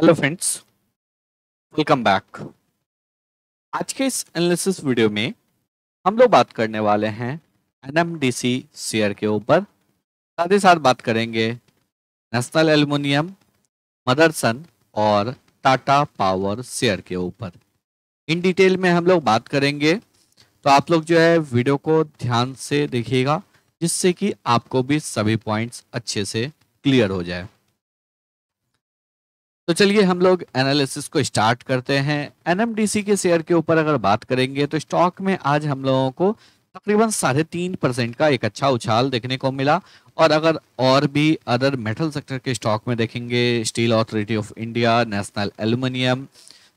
hello friends welcome back आज के इस एनालिसिस वीडियो में हम लोग बात करने वाले हैं एनएमडीसी शेयर के ऊपर साथ ही साथ बात करेंगे नेशनल एल्यूमिनियम मदरसन और टाटा पावर शेयर के ऊपर इन डिटेल में हम लोग बात करेंगे तो आप लोग जो है वीडियो को ध्यान से देखिएगा जिससे कि आपको भी सभी पॉइंट्स अच्छे से क्लियर हो जाए तो चलिए हम लोग एनालिसिस को स्टार्ट करते हैं एनएमडीसी के शेयर के ऊपर अगर बात करेंगे तो स्टॉक में आज हम लोगों को तकरीबन साढ़े तीन परसेंट का एक अच्छा उछाल देखने को मिला और अगर और भी अदर मेटल सेक्टर के स्टॉक में देखेंगे Steel Authority of India National Aluminium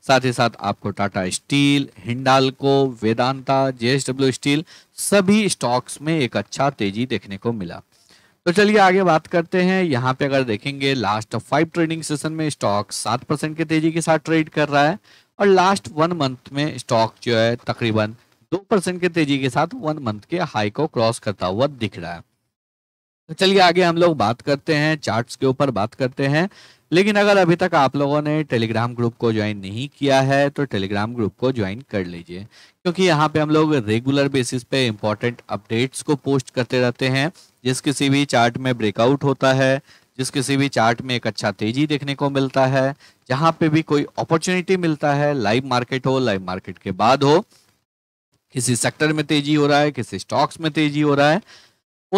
साथ ही साथ आपको Tata steel Hindalco Vedanta JSW steel सभी स्टॉक्स में एक अच्छा तेजी देखने को मिला तो चलिए आगे बात करते हैं यहाँ पे अगर देखेंगे लास्ट फाइव ट्रेडिंग सेशन में स्टॉक सात परसेंट की तेजी के साथ ट्रेड कर रहा है और लास्ट वन मंथ में स्टॉक जो है तकरीबन दो परसेंट की तेजी के साथ वन मंथ के हाई को क्रॉस करता हुआ दिख रहा है तो चलिए आगे हम लोग बात करते हैं चार्ट के ऊपर बात करते हैं लेकिन अगर अभी तक आप लोगों ने टेलीग्राम ग्रुप को ज्वाइन नहीं किया है तो टेलीग्राम ग्रुप को ज्वाइन कर लीजिए क्योंकि यहाँ पे हम लोग रेगुलर बेसिस पे इम्पोर्टेंट अपडेट्स को पोस्ट करते रहते हैं जिस किसी भी चार्ट में ब्रेकआउट होता है जिस किसी भी चार्ट में एक अच्छा तेजी देखने को मिलता है जहां पे भी कोई अपॉर्चुनिटी मिलता है लाइव मार्केट हो लाइव मार्केट के बाद हो किसी सेक्टर में तेजी हो रहा है किसी स्टॉक्स में तेजी हो रहा है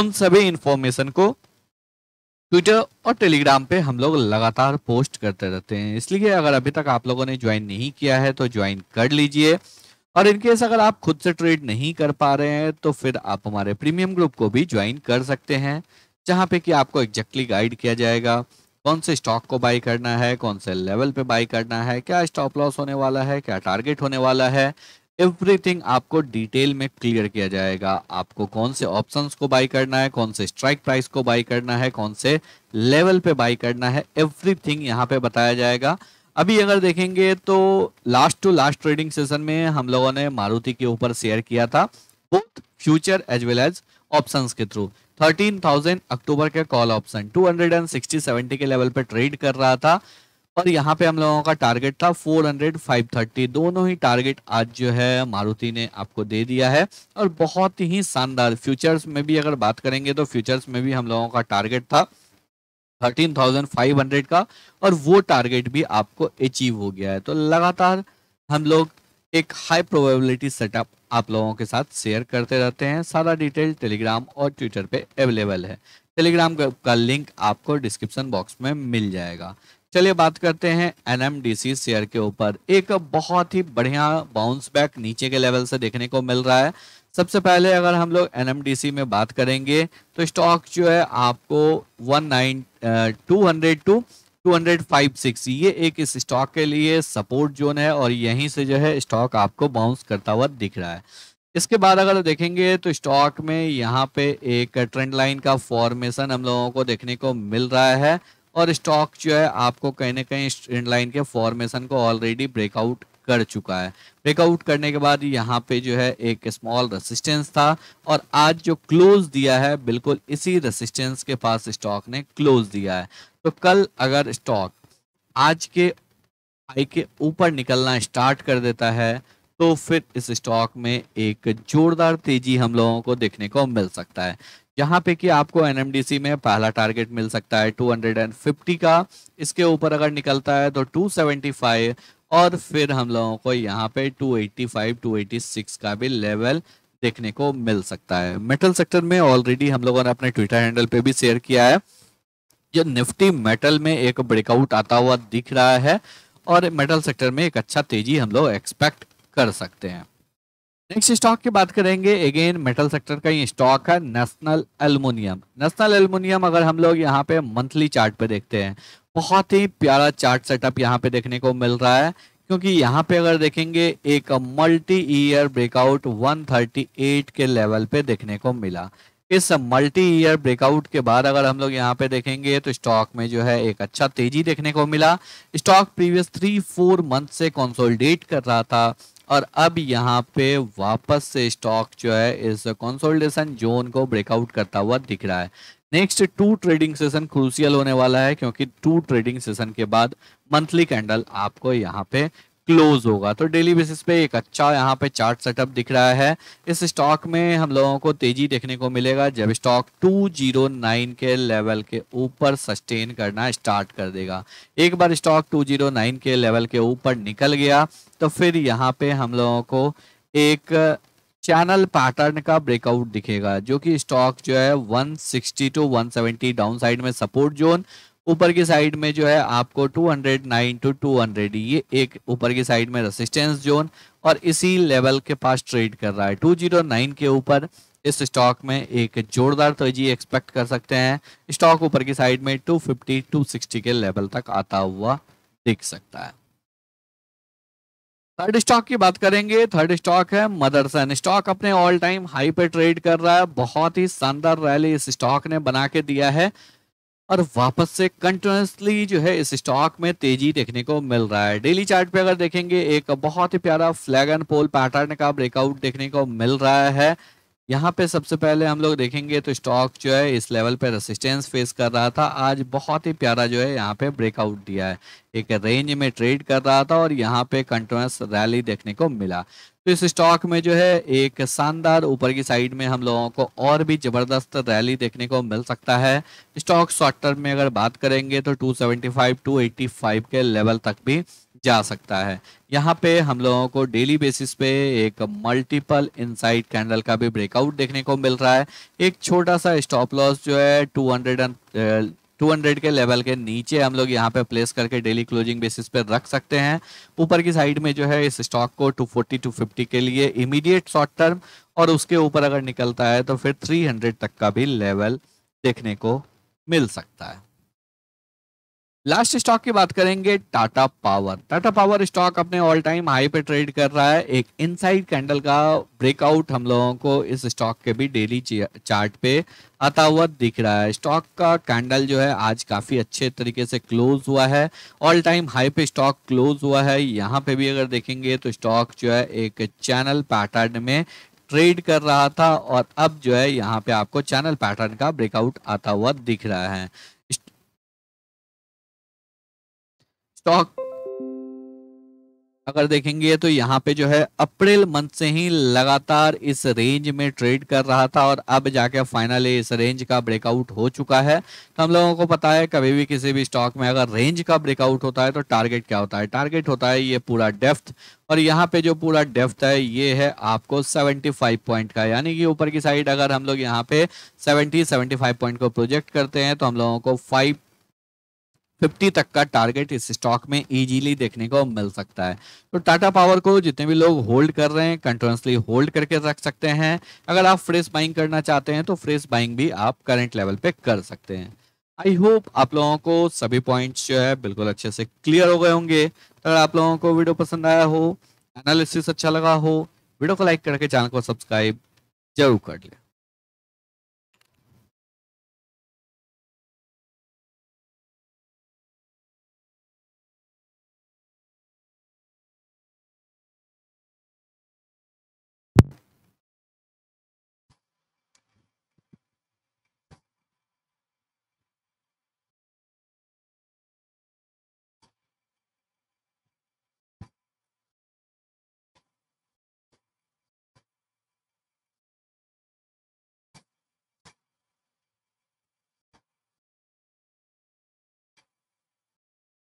उन सभी इंफॉर्मेशन को ट्विटर और टेलीग्राम पे हम लोग लगातार पोस्ट करते रहते हैं इसलिए अगर अभी तक आप लोगों ने ज्वाइन नहीं किया है तो ज्वाइन कर लीजिए और इनकेस अगर आप खुद से ट्रेड नहीं कर पा रहे हैं तो फिर आप हमारे प्रीमियम ग्रुप को भी ज्वाइन कर सकते हैं जहाँ पे कि आपको एग्जैक्टली गाइड किया जाएगा कौन से स्टॉक को बाई करना है कौन से लेवल पे बाई करना है क्या स्टॉप लॉस होने वाला है क्या टारगेट होने वाला है एवरीथिंग आपको डिटेल में क्लियर किया जाएगा आपको कौन से ऑप्शंस को बाई करना है कौन से स्ट्राइक प्राइस को बाई करना है कौन से लेवल पे बाई करना है एवरीथिंग यहाँ पे बताया जाएगा अभी अगर देखेंगे तो last two last trading session में हम लोगों ने मारुति के ऊपर शेयर किया था both future as well as option के थ्रू 13,000 अक्टूबर के कॉल ऑप्शन 260 70 के लेवल पे ट्रेड कर रहा था और यहाँ पे हम लोगों का टारगेट था 400 530 दोनों ही टारगेट आज जो है मारुति ने आपको दे दिया है और बहुत ही शानदार फ्यूचर्स में भी अगर बात करेंगे तो फ्यूचर्स में भी हम लोगों का टारगेट था थर्टीन थाउजेंड फाइव हंड्रेड का और वो टारगेट भी आपको अचीव हो गया है तो लगातार हम लोग एक हाई प्रोबेबिलिटी सेटअप आप लोगों के साथ शेयर करते रहते हैं सारा डिटेल टेलीग्राम और ट्विटर पे अवेलेबल है टेलीग्राम का लिंक आपको डिस्क्रिप्शन बॉक्स में मिल जाएगा चलिए बात करते हैं एनएमडीसी शेयर के ऊपर एक बहुत ही बढ़िया बाउंस बैक नीचे के लेवल से देखने को मिल रहा है सबसे पहले अगर हम लोग एनएमडीसी में बात करेंगे तो स्टॉक जो है आपको one nine two hundred to two hundred five six ये एक इस स्टॉक के लिए सपोर्ट जोन है और यहीं से जो है स्टॉक आपको बाउंस करता हुआ दिख रहा है इसके बाद अगर देखेंगे तो स्टॉक में यहाँ पे एक ट्रेंड लाइन का फॉर्मेशन हम लोगों को देखने को मिल रहा है और स्टॉक जो है आपको कहीं ना कहीं ट्रेंड लाइन के फॉर्मेशन को ऑलरेडी ब्रेकआउट कर चुका है ब्रेकआउट करने के बाद यहाँ पे जो है एक स्मॉल रेसिस्टेंस था और आज जो क्लोज दिया है बिल्कुल इसी रेसिस्टेंस के पास स्टॉक ने क्लोज दिया है तो कल अगर स्टॉक आज के हाई के ऊपर निकलना स्टार्ट कर देता है तो फिर इस स्टॉक में एक जोरदार तेजी हम लोगों को देखने को मिल सकता है यहाँ पे कि आपको एनएमडीसी में पहला टारगेट मिल सकता है 250 का इसके ऊपर अगर निकलता है तो 275 और फिर हम लोगों को यहाँ पे 285 286 का भी लेवल देखने को मिल सकता है मेटल सेक्टर में ऑलरेडी हम लोगों ने अपने ट्विटर हैंडल पे भी शेयर किया है जो निफ्टी मेटल में एक ब्रेकआउट आता हुआ दिख रहा है और मेटल सेक्टर में एक अच्छा तेजी हम लोग एक्सपेक्ट कर सकते हैं नेक्स्ट स्टॉक की बात करेंगे अगेन मेटल सेक्टर का ये स्टॉक है नेशनल एल्युमिनियम नेशनल एल्युमिनियम अगर हम लोग यहाँ पे मंथली चार्ट पे देखते हैं बहुत ही प्यारा चार्ट सेटअप यहाँ पे देखने को मिल रहा है क्योंकि यहाँ पे अगर देखेंगे एक मल्टी ईयर ब्रेकआउट 138 के लेवल पे देखने को मिला इस मल्टी ईयर ब्रेकआउट के बाद अगर हम लोग यहाँ पे देखेंगे तो स्टॉक में जो है एक अच्छा तेजी देखने को मिला stock previous three four month से कंसोलिडेट कर रहा था और अब यहाँ पे वापस से स्टॉक जो है इस कंसोलिडेशन जोन को ब्रेकआउट करता हुआ दिख रहा है next two trading session crucial होने वाला है क्योंकि टू ट्रेडिंग सेशन के बाद मंथली कैंडल आपको यहाँ पे क्लोज होगा तो डेली बेसिस पे एक अच्छा यहाँ पे चार्ट सेटअप दिख रहा है इस स्टॉक में हम लोगों को तेजी देखने को मिलेगा जब स्टॉक 209 के लेवल के ऊपर सस्टेन करना स्टार्ट कर देगा एक बार स्टॉक 209 के लेवल के ऊपर निकल गया तो फिर यहाँ पे हम लोगों को एक चैनल पैटर्न का ब्रेकआउट दिखेगा जो कि स्टॉक जो है 160 टू 170 डाउन साइड में सपोर्ट जोन ऊपर की साइड में जो है आपको 209 टू 200 ये एक ऊपर की साइड में रेसिस्टेंस जोन और इसी लेवल के पास ट्रेड कर रहा है 209 के ऊपर इस स्टॉक में एक जोरदार तेजी एक्सपेक्ट कर सकते हैं स्टॉक ऊपर की साइड में 250 260 के लेवल तक आता हुआ दिख सकता है थर्ड स्टॉक की बात करेंगे थर्ड स्टॉक है मदरसन स्टॉक अपने ऑल टाइम हाई पे ट्रेड कर रहा है बहुत ही शानदार रैली इस स्टॉक ने बना के दिया है और वापस से कंटिन्यूसली जो है इस स्टॉक में तेजी देखने को मिल रहा है डेली चार्ट पे अगर देखेंगे एक बहुत ही प्यारा फ्लैग एंड पोल पैटर्न का ब्रेकआउट देखने को मिल रहा है यहाँ पे सबसे पहले हम लोग देखेंगे तो स्टॉक जो है इस लेवल पे रेसिस्टेंस फेस कर रहा था आज बहुत ही प्यारा जो है यहाँ पे ब्रेकआउट दिया है एक रेंज में ट्रेड कर रहा था और यहाँ पे कंटिन्यूस रैली देखने को मिला तो इस स्टॉक में जो है एक शानदार ऊपर की साइड में हम लोगों को और भी ज़बरदस्त रैली देखने को मिल सकता है स्टॉक शॉर्ट टर्म में अगर बात करेंगे तो 275 285 के लेवल तक भी जा सकता है यहाँ पे हम लोगों को डेली बेसिस पे एक मल्टीपल इनसाइड कैंडल का भी ब्रेकआउट देखने को मिल रहा है एक छोटा सा स्टॉप लॉस जो है टू हंड्रेड एंड 200 के लेवल के नीचे हम लोग यहाँ पे प्लेस करके डेली क्लोजिंग बेसिस पे रख सकते हैं ऊपर की साइड में जो है इस स्टॉक को 240 250 के लिए इमीडिएट शॉर्ट टर्म और उसके ऊपर अगर निकलता है तो फिर 300 तक का भी लेवल देखने को मिल सकता है लास्ट स्टॉक की बात करेंगे Tata power Tata power stock अपने ऑल टाइम हाई पे ट्रेड कर रहा है एक इनसाइड कैंडल का ब्रेकआउट हम लोगों को इस स्टॉक के भी डेली चार्ट पे आता हुआ दिख रहा है स्टॉक का कैंडल जो है आज काफ़ी अच्छे तरीके से क्लोज हुआ है ऑल टाइम हाई पे स्टॉक क्लोज हुआ है यहाँ पे भी अगर देखेंगे तो स्टॉक जो है एक चैनल पैटर्न में ट्रेड कर रहा था और अब जो है यहाँ पे आपको चैनल पैटर्न का ब्रेकआउट आता हुआ दिख रहा है स्टॉक अगर देखेंगे तो यहाँ पे जो है अप्रैल मंथ से ही लगातार इस रेंज में ट्रेड कर रहा था और अब जाके फाइनली इस रेंज का ब्रेकआउट हो चुका है तो हम लोगों को पता है कभी भी किसी भी स्टॉक में अगर रेंज का ब्रेकआउट होता है तो टारगेट क्या होता है टारगेट होता है ये पूरा डेफ्थ और यहाँ पे जो पूरा डेफ्थ है ये है आपको 75 पॉइंट का यानी कि ऊपर की साइड अगर हम लोग यहाँ पे 70 75 पॉइंट को प्रोजेक्ट करते हैं तो हम लोगों को फाइव फिफ्टी तक का टारगेट इस स्टॉक में इजीली देखने को मिल सकता है तो टाटा पावर को जितने भी लोग होल्ड कर रहे हैं कंटिन्यूसली होल्ड करके रख सकते हैं अगर आप फ्रेश बाइंग करना चाहते हैं तो फ्रेश बाइंग भी आप करंट लेवल पे कर सकते हैं आई होप आप लोगों को सभी पॉइंट्स जो है बिल्कुल अच्छे से क्लियर हो गए होंगे अगर आप लोगों को वीडियो पसंद आया हो एनालिसिस अच्छा लगा हो वीडियो को लाइक करके चैनल को सब्सक्राइब जरूर कर लें